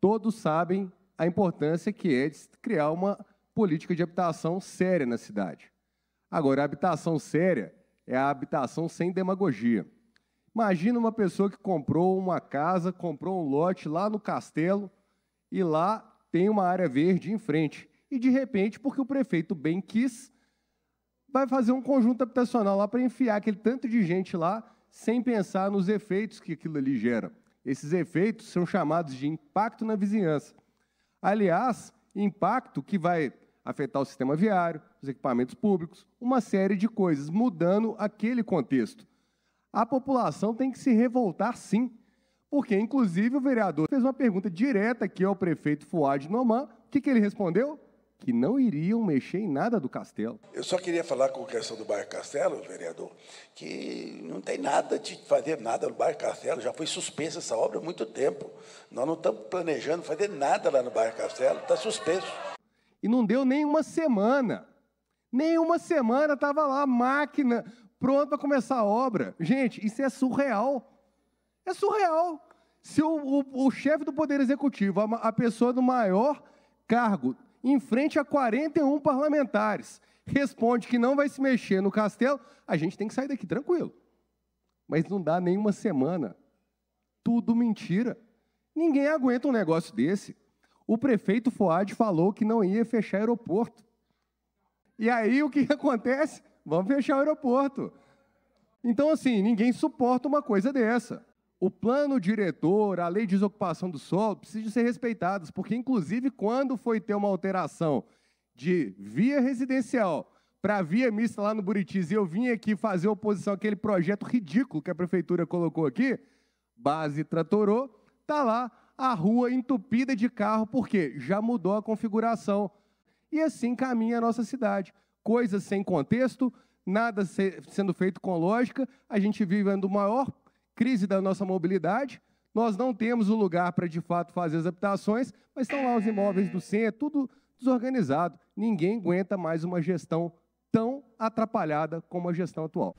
todos sabem a importância que é de criar uma política de habitação séria na cidade. Agora, a habitação séria é a habitação sem demagogia. Imagina uma pessoa que comprou uma casa, comprou um lote lá no castelo e lá tem uma área verde em frente. E de repente, porque o prefeito bem quis, vai fazer um conjunto habitacional lá para enfiar aquele tanto de gente lá sem pensar nos efeitos que aquilo ali gera. Esses efeitos são chamados de impacto na vizinhança. Aliás, impacto que vai afetar o sistema viário, os equipamentos públicos, uma série de coisas, mudando aquele contexto. A população tem que se revoltar, sim, porque, inclusive, o vereador fez uma pergunta direta aqui ao prefeito Fuad Noman. O que, que ele respondeu? Que não iriam mexer em nada do castelo. Eu só queria falar com a questão do bairro Castelo, vereador, que não tem nada de fazer nada no bairro Castelo, já foi suspensa essa obra há muito tempo. Nós não estamos planejando fazer nada lá no bairro Castelo, está suspenso. E não deu nem uma semana. Nem uma semana estava lá a máquina pronta para começar a obra. Gente, isso é surreal. É surreal. Se o, o, o chefe do Poder Executivo, a, a pessoa do maior cargo, em frente a 41 parlamentares, responde que não vai se mexer no castelo, a gente tem que sair daqui tranquilo mas não dá nem uma semana. Tudo mentira. Ninguém aguenta um negócio desse. O prefeito Foade falou que não ia fechar aeroporto. E aí o que acontece? Vamos fechar o aeroporto. Então, assim, ninguém suporta uma coisa dessa. O plano diretor, a lei de desocupação do solo precisam ser respeitados, porque, inclusive, quando foi ter uma alteração de via residencial para a Via Mista lá no Buritis e eu vim aqui fazer oposição àquele projeto ridículo que a prefeitura colocou aqui, base Tratorô, tá lá a rua entupida de carro, porque já mudou a configuração. E assim caminha a nossa cidade. Coisas sem contexto, nada se, sendo feito com lógica, a gente vive a maior crise da nossa mobilidade, nós não temos o lugar para, de fato, fazer as habitações, mas estão lá os imóveis do centro, tudo desorganizado. Ninguém aguenta mais uma gestão atrapalhada como a gestão atual.